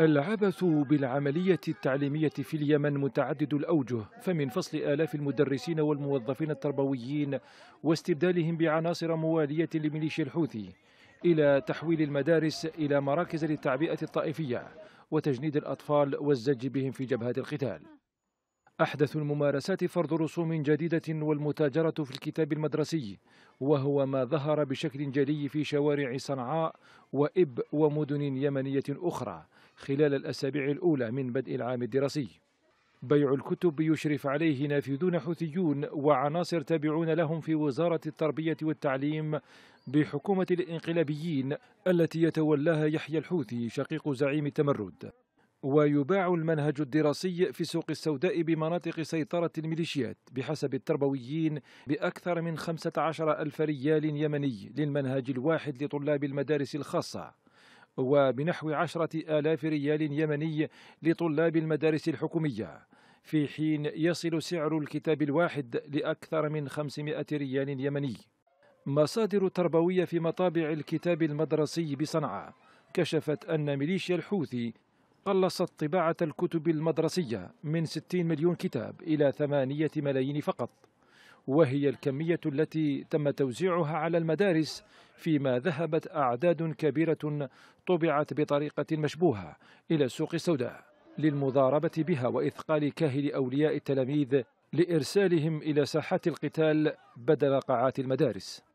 العبث بالعملية التعليمية في اليمن متعدد الأوجه فمن فصل آلاف المدرسين والموظفين التربويين واستبدالهم بعناصر موالية لميليشيا الحوثي إلى تحويل المدارس إلى مراكز للتعبئة الطائفية وتجنيد الأطفال والزج بهم في جبهات القتال أحدث الممارسات فرض رسوم جديدة والمتاجرة في الكتاب المدرسي وهو ما ظهر بشكل جلي في شوارع صنعاء وإب ومدن يمنية أخرى خلال الأسابيع الأولى من بدء العام الدراسي بيع الكتب يشرف عليه نافذون حوثيون وعناصر تابعون لهم في وزارة التربية والتعليم بحكومة الانقلابيين التي يتولاها يحيى الحوثي شقيق زعيم التمرد ويباع المنهج الدراسي في السوق السوداء بمناطق سيطرة الميليشيات بحسب التربويين بأكثر من 15 ألف ريال يمني للمنهج الواحد لطلاب المدارس الخاصة وبنحو عشرة آلاف ريال يمني لطلاب المدارس الحكومية في حين يصل سعر الكتاب الواحد لأكثر من 500 ريال يمني مصادر تربوية في مطابع الكتاب المدرسي بصنعاء كشفت أن ميليشيا الحوثي قلصت طباعة الكتب المدرسية من 60 مليون كتاب إلى 8 ملايين فقط وهي الكمية التي تم توزيعها على المدارس فيما ذهبت أعداد كبيرة طبعت بطريقة مشبوهة إلى السوق السوداء للمضاربة بها وإثقال كاهل أولياء التلاميذ لإرسالهم إلى ساحات القتال بدل قاعات المدارس